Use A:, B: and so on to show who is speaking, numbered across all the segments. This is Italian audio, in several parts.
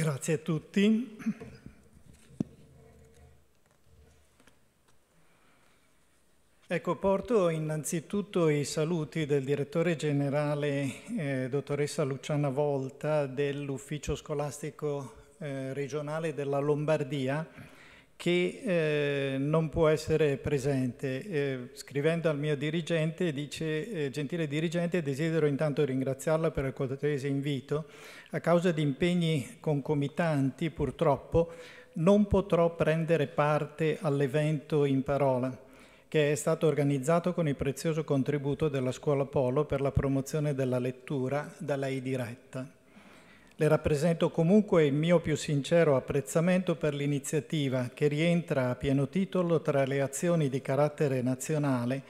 A: Grazie a tutti. Ecco, porto innanzitutto i saluti del direttore generale, eh, dottoressa Luciana Volta, dell'Ufficio Scolastico eh, Regionale della Lombardia, che eh, non può essere presente. Eh, scrivendo al mio dirigente, dice, eh, gentile dirigente, desidero intanto ringraziarla per il cortese invito. A causa di impegni concomitanti, purtroppo, non potrò prendere parte all'evento in parola, che è stato organizzato con il prezioso contributo della Scuola Polo per la promozione della lettura da lei diretta. Le rappresento comunque il mio più sincero apprezzamento per l'iniziativa che rientra a pieno titolo tra le azioni di carattere nazionale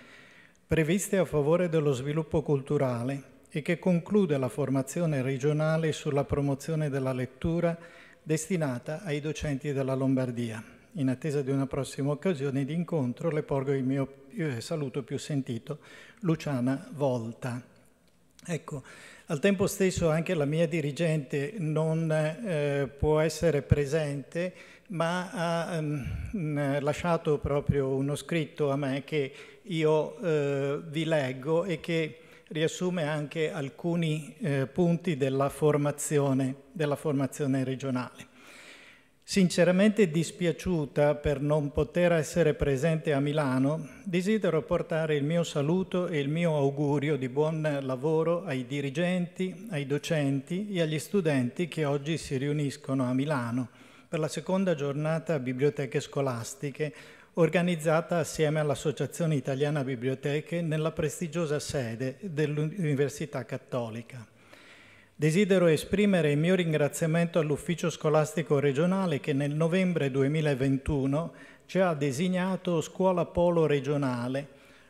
A: previste a favore dello sviluppo culturale e che conclude la formazione regionale sulla promozione della lettura destinata ai docenti della Lombardia. In attesa di una prossima occasione di incontro le porgo il mio eh, saluto più sentito, Luciana Volta. Ecco, al tempo stesso anche la mia dirigente non eh, può essere presente, ma ha ehm, mm, lasciato proprio uno scritto a me che io eh, vi leggo e che riassume anche alcuni eh, punti della formazione, della formazione regionale. Sinceramente dispiaciuta per non poter essere presente a Milano, desidero portare il mio saluto e il mio augurio di buon lavoro ai dirigenti, ai docenti e agli studenti che oggi si riuniscono a Milano per la seconda giornata Biblioteche Scolastiche organizzata assieme all'Associazione Italiana Biblioteche nella prestigiosa sede dell'Università Cattolica. Desidero esprimere il mio ringraziamento all'Ufficio Scolastico Regionale che nel novembre 2021 ci ha designato Scuola Polo Regionale,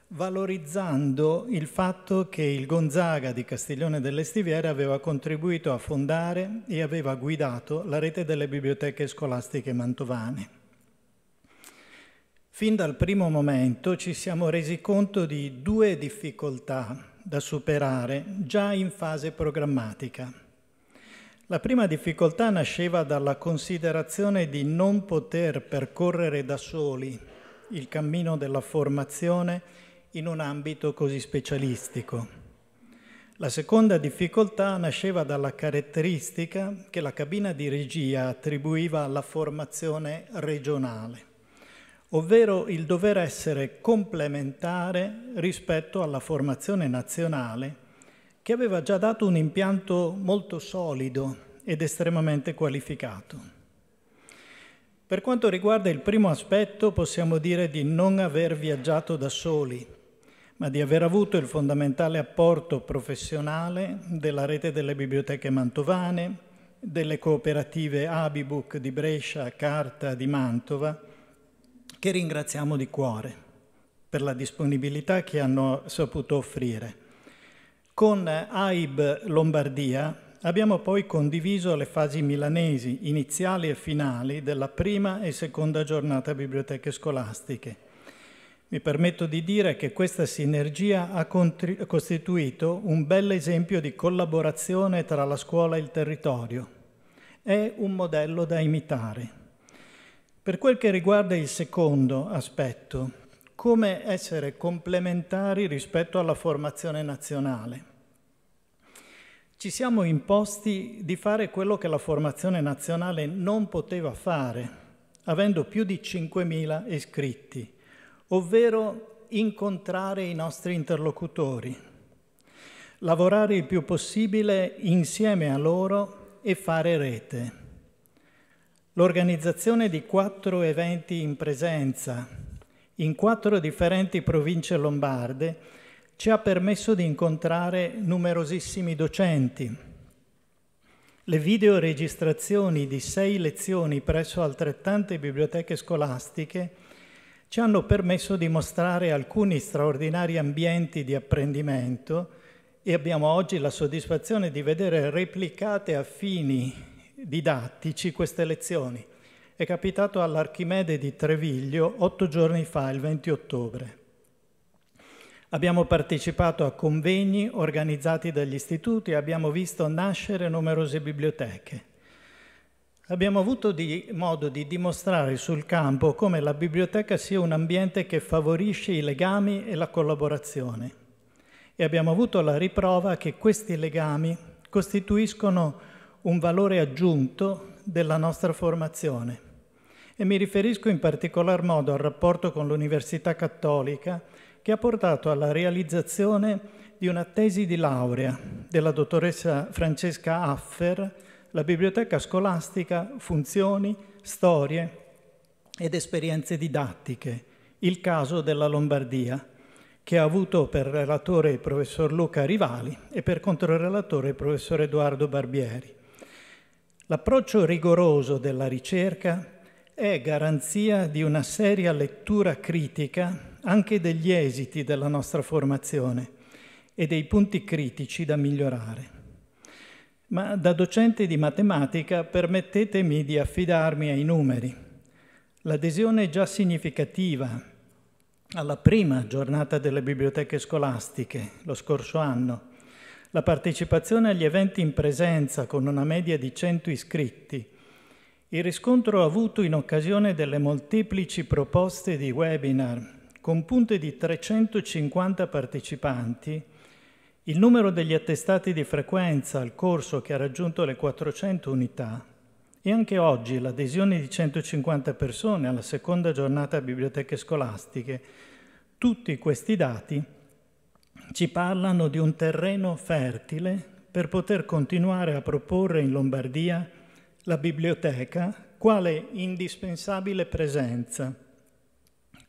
A: valorizzando il fatto che il Gonzaga di Castiglione delle Stiviere aveva contribuito a fondare e aveva guidato la rete delle biblioteche scolastiche mantovane. Fin dal primo momento ci siamo resi conto di due difficoltà da superare già in fase programmatica. La prima difficoltà nasceva dalla considerazione di non poter percorrere da soli il cammino della formazione in un ambito così specialistico. La seconda difficoltà nasceva dalla caratteristica che la cabina di regia attribuiva alla formazione regionale ovvero il dover essere complementare rispetto alla formazione nazionale che aveva già dato un impianto molto solido ed estremamente qualificato. Per quanto riguarda il primo aspetto, possiamo dire di non aver viaggiato da soli, ma di aver avuto il fondamentale apporto professionale della rete delle biblioteche mantovane, delle cooperative Abibook di Brescia, Carta di Mantova che ringraziamo di cuore per la disponibilità che hanno saputo offrire. Con AIB Lombardia abbiamo poi condiviso le fasi milanesi, iniziali e finali, della prima e seconda giornata biblioteche scolastiche. Mi permetto di dire che questa sinergia ha costituito un bel esempio di collaborazione tra la scuola e il territorio. È un modello da imitare. Per quel che riguarda il secondo aspetto, come essere complementari rispetto alla formazione nazionale. Ci siamo imposti di fare quello che la formazione nazionale non poteva fare, avendo più di 5.000 iscritti, ovvero incontrare i nostri interlocutori, lavorare il più possibile insieme a loro e fare rete l'organizzazione di quattro eventi in presenza in quattro differenti province lombarde ci ha permesso di incontrare numerosissimi docenti. Le videoregistrazioni di sei lezioni presso altrettante biblioteche scolastiche ci hanno permesso di mostrare alcuni straordinari ambienti di apprendimento e abbiamo oggi la soddisfazione di vedere replicate affini didattici queste lezioni. È capitato all'Archimede di Treviglio otto giorni fa, il 20 ottobre. Abbiamo partecipato a convegni organizzati dagli istituti, abbiamo visto nascere numerose biblioteche. Abbiamo avuto di, modo di dimostrare sul campo come la biblioteca sia un ambiente che favorisce i legami e la collaborazione. E abbiamo avuto la riprova che questi legami costituiscono un valore aggiunto della nostra formazione. E mi riferisco in particolar modo al rapporto con l'Università Cattolica che ha portato alla realizzazione di una tesi di laurea della dottoressa Francesca Affer, la biblioteca scolastica Funzioni, Storie ed esperienze didattiche, il caso della Lombardia, che ha avuto per relatore il professor Luca Rivali e per controrelatore il professor Edoardo Barbieri. L'approccio rigoroso della ricerca è garanzia di una seria lettura critica anche degli esiti della nostra formazione e dei punti critici da migliorare. Ma da docente di matematica permettetemi di affidarmi ai numeri. L'adesione già significativa alla prima giornata delle biblioteche scolastiche lo scorso anno la partecipazione agli eventi in presenza con una media di 100 iscritti, il riscontro avuto in occasione delle molteplici proposte di webinar con punte di 350 partecipanti, il numero degli attestati di frequenza al corso che ha raggiunto le 400 unità e anche oggi l'adesione di 150 persone alla seconda giornata a biblioteche scolastiche, tutti questi dati ci parlano di un terreno fertile per poter continuare a proporre in Lombardia la biblioteca quale indispensabile presenza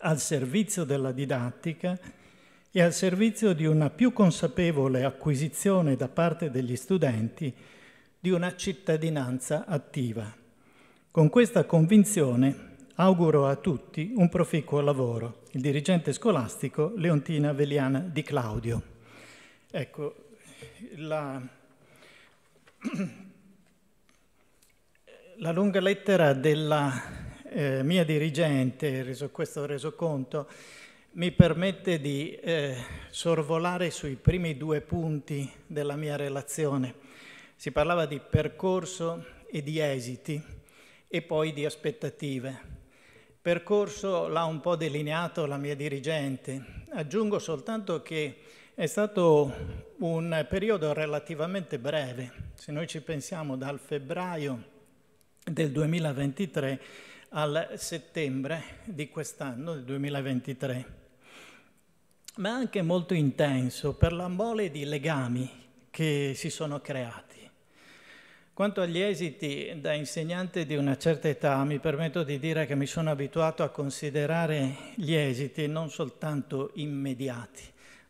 A: al servizio della didattica e al servizio di una più consapevole acquisizione da parte degli studenti di una cittadinanza attiva. Con questa convinzione auguro a tutti un proficuo lavoro il dirigente scolastico Leontina Veliana Di Claudio. Ecco, la, la lunga lettera della eh, mia dirigente, questo resoconto, mi permette di eh, sorvolare sui primi due punti della mia relazione. Si parlava di percorso e di esiti e poi di aspettative percorso l'ha un po' delineato la mia dirigente. Aggiungo soltanto che è stato un periodo relativamente breve, se noi ci pensiamo dal febbraio del 2023 al settembre di quest'anno, del 2023, ma anche molto intenso per la mole di legami che si sono creati quanto agli esiti, da insegnante di una certa età, mi permetto di dire che mi sono abituato a considerare gli esiti non soltanto immediati,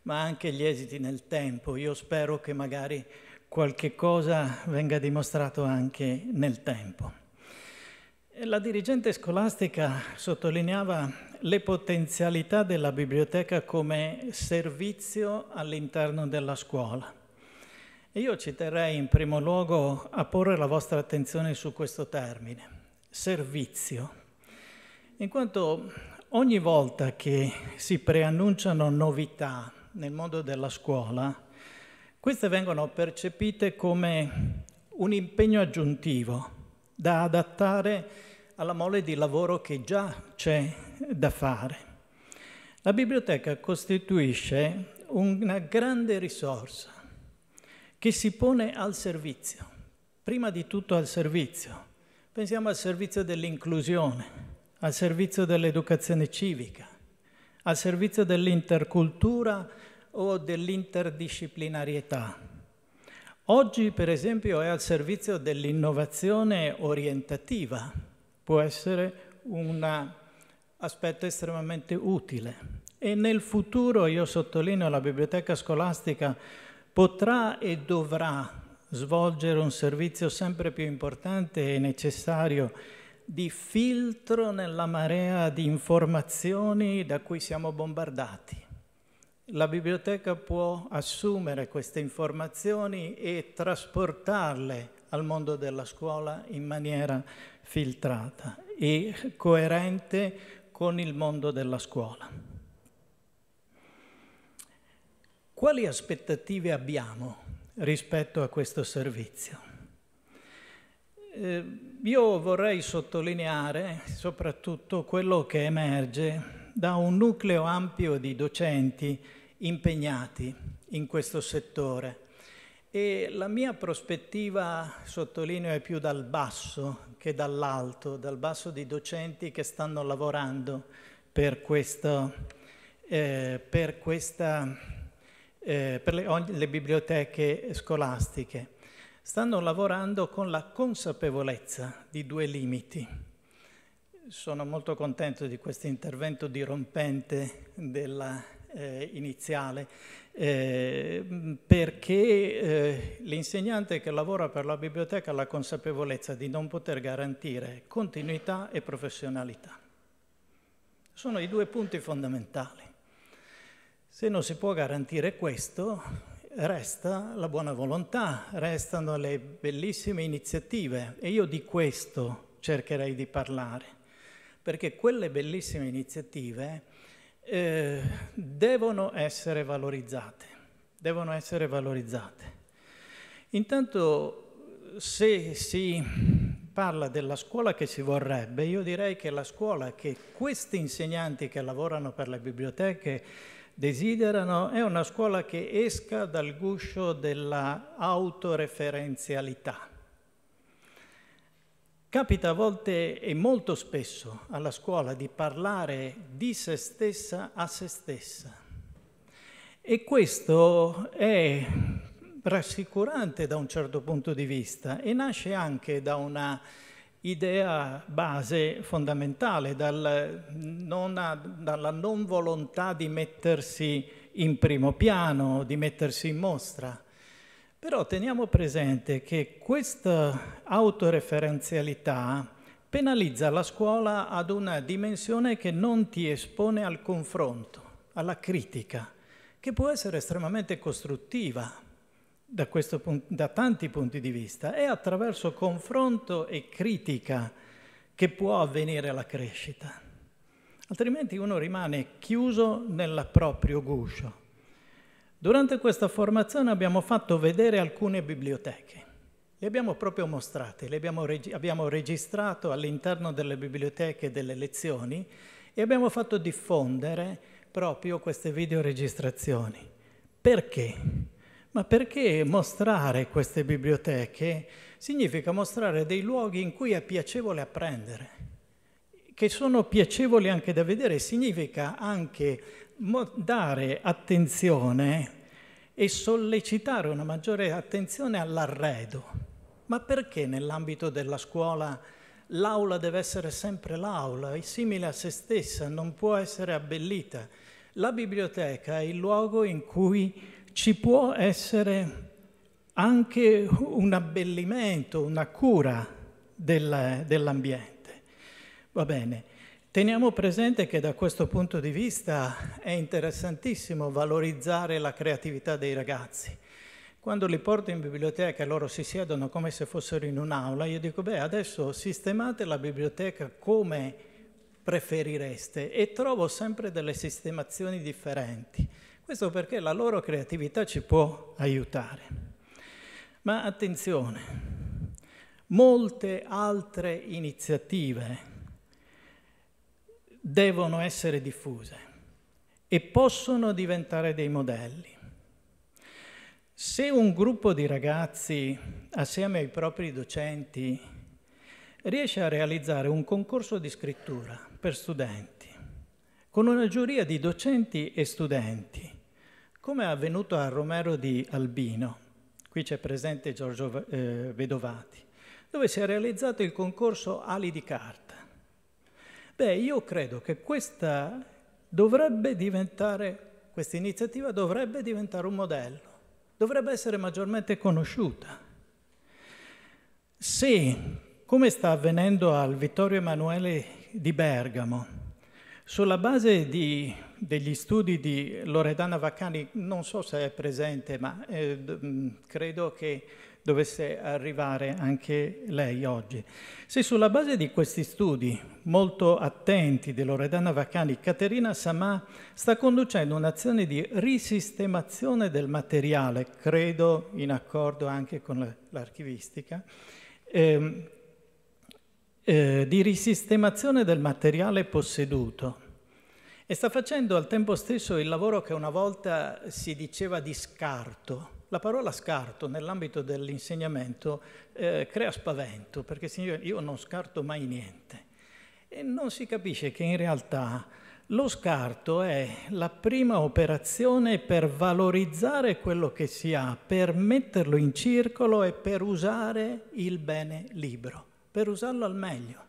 A: ma anche gli esiti nel tempo. Io spero che magari qualche cosa venga dimostrato anche nel tempo. La dirigente scolastica sottolineava le potenzialità della biblioteca come servizio all'interno della scuola io ci terrei in primo luogo a porre la vostra attenzione su questo termine, servizio, in quanto ogni volta che si preannunciano novità nel mondo della scuola, queste vengono percepite come un impegno aggiuntivo da adattare alla mole di lavoro che già c'è da fare. La biblioteca costituisce una grande risorsa che si pone al servizio, prima di tutto al servizio. Pensiamo al servizio dell'inclusione, al servizio dell'educazione civica, al servizio dell'intercultura o dell'interdisciplinarietà. Oggi, per esempio, è al servizio dell'innovazione orientativa, può essere un aspetto estremamente utile. E nel futuro, io sottolineo, la biblioteca scolastica potrà e dovrà svolgere un servizio sempre più importante e necessario di filtro nella marea di informazioni da cui siamo bombardati. La biblioteca può assumere queste informazioni e trasportarle al mondo della scuola in maniera filtrata e coerente con il mondo della scuola. quali aspettative abbiamo rispetto a questo servizio? Eh, io vorrei sottolineare soprattutto quello che emerge da un nucleo ampio di docenti impegnati in questo settore. E la mia prospettiva, sottolineo, è più dal basso che dall'alto, dal basso di docenti che stanno lavorando per, questo, eh, per questa eh, per le, le biblioteche scolastiche. Stanno lavorando con la consapevolezza di due limiti. Sono molto contento di questo intervento dirompente della eh, iniziale, eh, perché eh, l'insegnante che lavora per la biblioteca ha la consapevolezza di non poter garantire continuità e professionalità. Sono i due punti fondamentali. Se non si può garantire questo, resta la buona volontà, restano le bellissime iniziative e io di questo cercherei di parlare, perché quelle bellissime iniziative eh, devono essere valorizzate, devono essere valorizzate. Intanto se si parla della scuola che si vorrebbe, io direi che la scuola che questi insegnanti che lavorano per le biblioteche desiderano è una scuola che esca dal guscio della autoreferenzialità. Capita a volte e molto spesso alla scuola di parlare di se stessa a se stessa. E questo è rassicurante da un certo punto di vista e nasce anche da una idea base fondamentale, dal, non, dalla non volontà di mettersi in primo piano, di mettersi in mostra. Però teniamo presente che questa autoreferenzialità penalizza la scuola ad una dimensione che non ti espone al confronto, alla critica, che può essere estremamente costruttiva da, punto, da tanti punti di vista, è attraverso confronto e critica che può avvenire la crescita. Altrimenti uno rimane chiuso nel proprio guscio. Durante questa formazione abbiamo fatto vedere alcune biblioteche. Le abbiamo proprio mostrate, le abbiamo, reg- abbiamo registrato all'interno delle biblioteche delle lezioni e abbiamo fatto diffondere proprio queste videoregistrazioni. Perché? ma perché mostrare queste biblioteche significa mostrare dei luoghi in cui è piacevole apprendere, che sono piacevoli anche da vedere, significa anche dare attenzione e sollecitare una maggiore attenzione all'arredo. Ma perché nell'ambito della scuola l'aula deve essere sempre l'aula, è simile a se stessa, non può essere abbellita? La biblioteca è il luogo in cui ci può essere anche un abbellimento, una cura del, dell'ambiente. Va bene, teniamo presente che da questo punto di vista è interessantissimo valorizzare la creatività dei ragazzi. Quando li porto in biblioteca e loro si siedono come se fossero in un'aula, io dico, beh, adesso sistemate la biblioteca come preferireste e trovo sempre delle sistemazioni differenti. Questo perché la loro creatività ci può aiutare. Ma attenzione, molte altre iniziative devono essere diffuse e possono diventare dei modelli. Se un gruppo di ragazzi, assieme ai propri docenti, riesce a realizzare un concorso di scrittura per studenti, con una giuria di docenti e studenti, come è avvenuto a Romero di Albino, qui c'è presente Giorgio eh, Vedovati, dove si è realizzato il concorso Ali di Carta. Beh, io credo che questa dovrebbe diventare, questa iniziativa dovrebbe diventare un modello, dovrebbe essere maggiormente conosciuta. Se, come sta avvenendo al Vittorio Emanuele di Bergamo, sulla base di degli studi di Loredana Vaccani, non so se è presente, ma eh, mm, credo che dovesse arrivare anche lei oggi. Se sulla base di questi studi molto attenti di Loredana Vaccani, Caterina Samà sta conducendo un'azione di risistemazione del materiale, credo in accordo anche con l'archivistica, ehm, eh, di risistemazione del materiale posseduto e sta facendo al tempo stesso il lavoro che una volta si diceva di scarto. La parola scarto nell'ambito dell'insegnamento eh, crea spavento perché significa io non scarto mai niente. E non si capisce che in realtà lo scarto è la prima operazione per valorizzare quello che si ha, per metterlo in circolo e per usare il bene libero, per usarlo al meglio.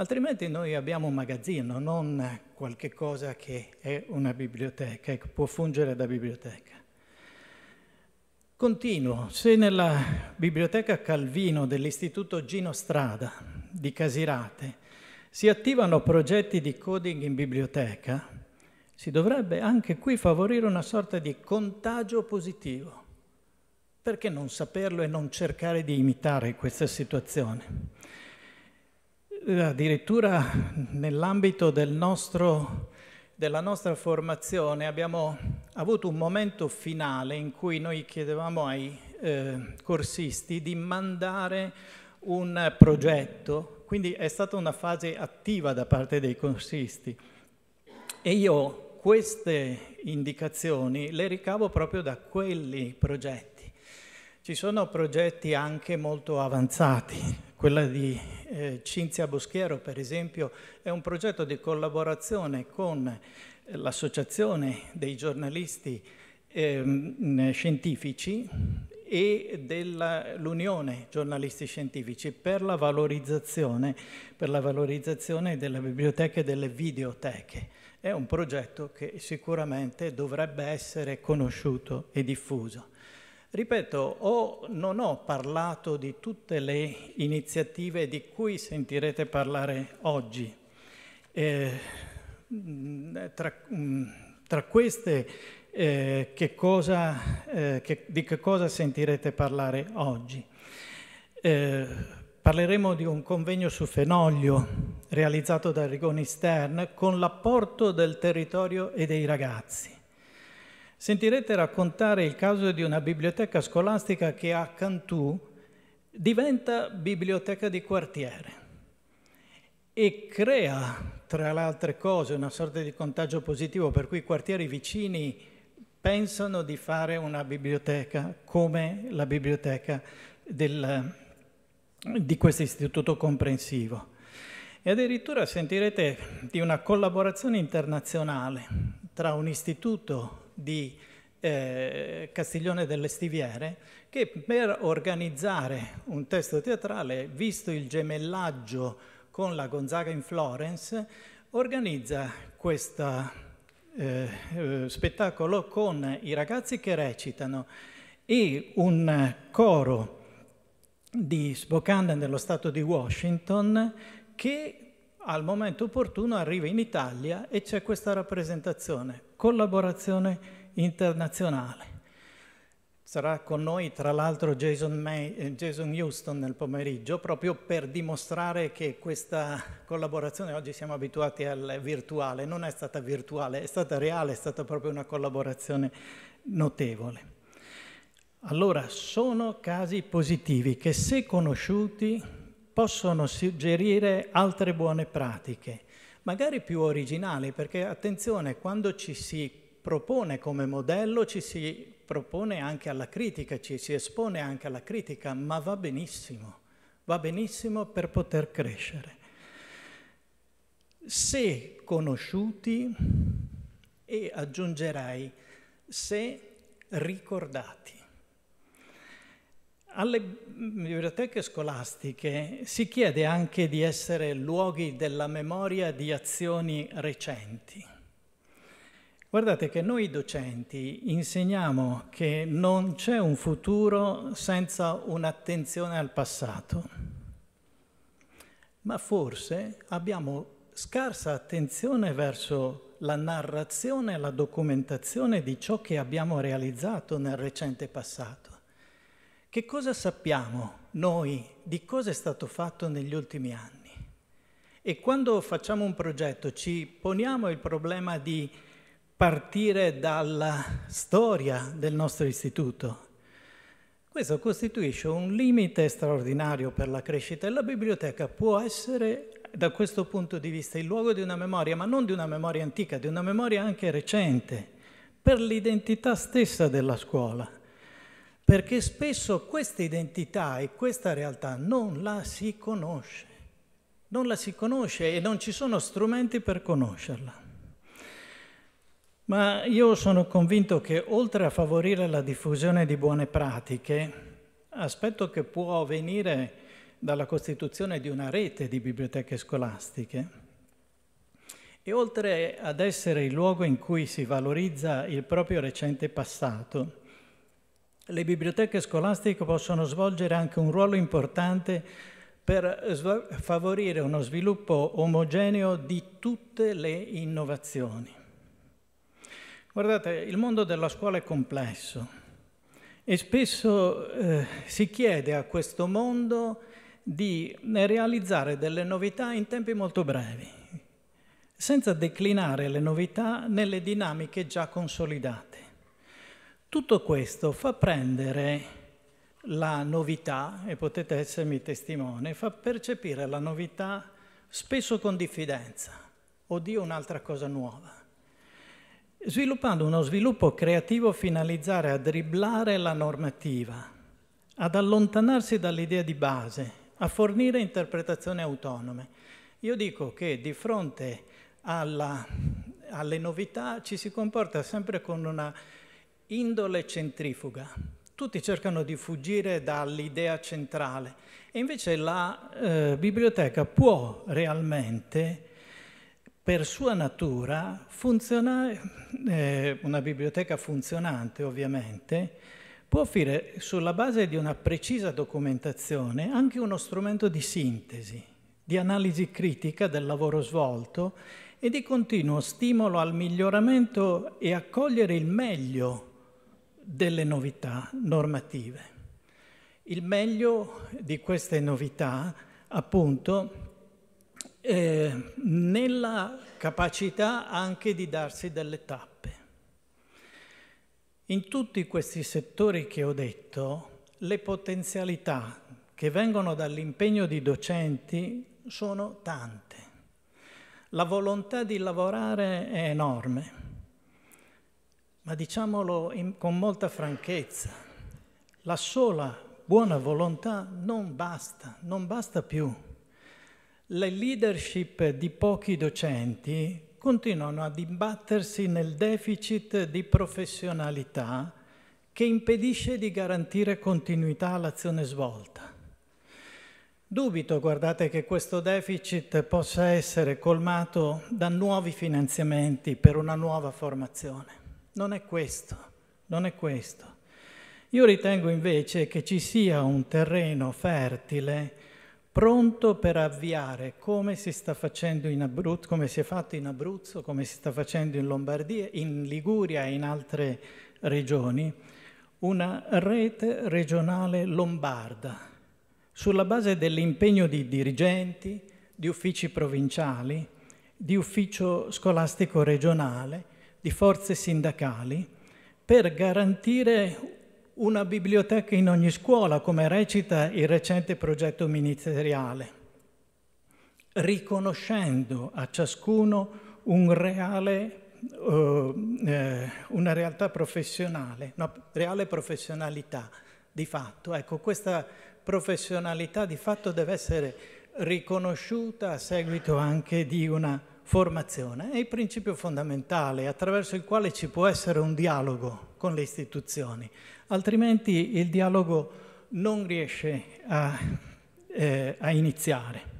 A: Altrimenti noi abbiamo un magazzino, non qualche cosa che è una biblioteca e che può fungere da biblioteca. Continuo, se nella biblioteca Calvino dell'Istituto Gino Strada di Casirate si attivano progetti di coding in biblioteca, si dovrebbe anche qui favorire una sorta di contagio positivo. Perché non saperlo e non cercare di imitare questa situazione? addirittura nell'ambito del della nostra formazione abbiamo avuto un momento finale in cui noi chiedevamo ai eh, corsisti di mandare un progetto, quindi è stata una fase attiva da parte dei corsisti e io queste indicazioni le ricavo proprio da quelli progetti. Ci sono progetti anche molto avanzati, quella di eh, Cinzia Boschiero, per esempio, è un progetto di collaborazione con eh, l'Associazione dei giornalisti eh, scientifici e dell'Unione Giornalisti Scientifici per la, per la valorizzazione della biblioteca e delle videoteche. È un progetto che sicuramente dovrebbe essere conosciuto e diffuso. Ripeto, ho, non ho parlato di tutte le iniziative di cui sentirete parlare oggi. Eh, mm, tra, mm, tra, queste, eh, che cosa, eh, che, di che cosa sentirete parlare oggi? Eh, parleremo di un convegno su Fenoglio realizzato da Rigoni Stern con l'apporto del territorio e dei ragazzi sentirete raccontare il caso di una biblioteca scolastica che a Cantù diventa biblioteca di quartiere e crea, tra le altre cose, una sorta di contagio positivo per cui i quartieri vicini pensano di fare una biblioteca come la biblioteca del, di questo istituto comprensivo. E addirittura sentirete di una collaborazione internazionale tra un istituto di eh, Castiglione delle Stiviere che per organizzare un testo teatrale, visto il gemellaggio con la Gonzaga in Florence, organizza questo eh, eh, spettacolo con i ragazzi che recitano e un coro di Spokane nello stato di Washington che al momento opportuno arriva in Italia e c'è questa rappresentazione collaborazione internazionale. Sarà con noi tra l'altro Jason, Jason Houston nel pomeriggio proprio per dimostrare che questa collaborazione, oggi siamo abituati al virtuale, non è stata virtuale, è stata reale, è stata proprio una collaborazione notevole. Allora, sono casi positivi che se conosciuti possono suggerire altre buone pratiche magari più originali, perché attenzione, quando ci si propone come modello ci si propone anche alla critica, ci si espone anche alla critica, ma va benissimo, va benissimo per poter crescere. Se conosciuti e aggiungerei se ricordati. Alle biblioteche scolastiche si chiede anche di essere luoghi della memoria di azioni recenti. Guardate che noi docenti insegniamo che non c'è un futuro senza un'attenzione al passato, ma forse abbiamo scarsa attenzione verso la narrazione e la documentazione di ciò che abbiamo realizzato nel recente passato. Che cosa sappiamo noi di cosa è stato fatto negli ultimi anni? E quando facciamo un progetto ci poniamo il problema di partire dalla storia del nostro istituto. Questo costituisce un limite straordinario per la crescita e la biblioteca può essere da questo punto di vista il luogo di una memoria, ma non di una memoria antica, di una memoria anche recente, per l'identità stessa della scuola perché spesso questa identità e questa realtà non la si conosce, non la si conosce e non ci sono strumenti per conoscerla. Ma io sono convinto che oltre a favorire la diffusione di buone pratiche, aspetto che può venire dalla costituzione di una rete di biblioteche scolastiche, e oltre ad essere il luogo in cui si valorizza il proprio recente passato, le biblioteche scolastiche possono svolgere anche un ruolo importante per favorire uno sviluppo omogeneo di tutte le innovazioni. Guardate, il mondo della scuola è complesso e spesso eh, si chiede a questo mondo di realizzare delle novità in tempi molto brevi, senza declinare le novità nelle dinamiche già consolidate. Tutto questo fa prendere la novità, e potete essermi testimone, fa percepire la novità spesso con diffidenza o di un'altra cosa nuova, sviluppando uno sviluppo creativo finalizzare a dribblare la normativa, ad allontanarsi dall'idea di base, a fornire interpretazioni autonome. Io dico che di fronte alla, alle novità ci si comporta sempre con una indole centrifuga. Tutti cercano di fuggire dall'idea centrale e invece la eh, biblioteca può realmente, per sua natura, funzionare, eh, una biblioteca funzionante ovviamente, può offrire sulla base di una precisa documentazione anche uno strumento di sintesi, di analisi critica del lavoro svolto e di continuo stimolo al miglioramento e accogliere il meglio delle novità normative. Il meglio di queste novità, appunto, eh, nella capacità anche di darsi delle tappe. In tutti questi settori che ho detto, le potenzialità che vengono dall'impegno di docenti sono tante. La volontà di lavorare è enorme ma diciamolo in, con molta franchezza, la sola buona volontà non basta, non basta più. Le leadership di pochi docenti continuano ad imbattersi nel deficit di professionalità che impedisce di garantire continuità all'azione svolta. Dubito, guardate, che questo deficit possa essere colmato da nuovi finanziamenti per una nuova formazione. Non è questo, non è questo. Io ritengo invece che ci sia un terreno fertile pronto per avviare come si sta facendo in Abruzzo, come si è fatto in Abruzzo, come si sta facendo in Lombardia, in Liguria e in altre regioni, una rete regionale lombarda sulla base dell'impegno di dirigenti, di uffici provinciali, di ufficio scolastico regionale di forze sindacali per garantire una biblioteca in ogni scuola, come recita il recente progetto ministeriale, riconoscendo a ciascuno un reale, uh, una realtà professionale, una reale professionalità di fatto. Ecco, questa professionalità di fatto deve essere riconosciuta a seguito anche di una formazione è il principio fondamentale attraverso il quale ci può essere un dialogo con le istituzioni, altrimenti il dialogo non riesce a, eh, a iniziare.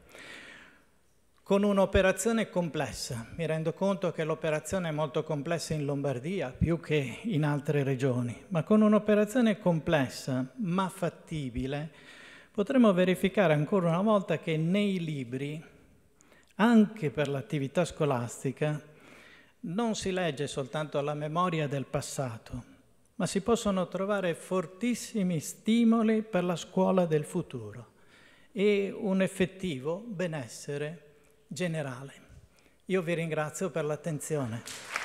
A: Con un'operazione complessa, mi rendo conto che l'operazione è molto complessa in Lombardia più che in altre regioni, ma con un'operazione complessa ma fattibile potremo verificare ancora una volta che nei libri anche per l'attività scolastica non si legge soltanto la memoria del passato, ma si possono trovare fortissimi stimoli per la scuola del futuro e un effettivo benessere generale. Io vi ringrazio per l'attenzione.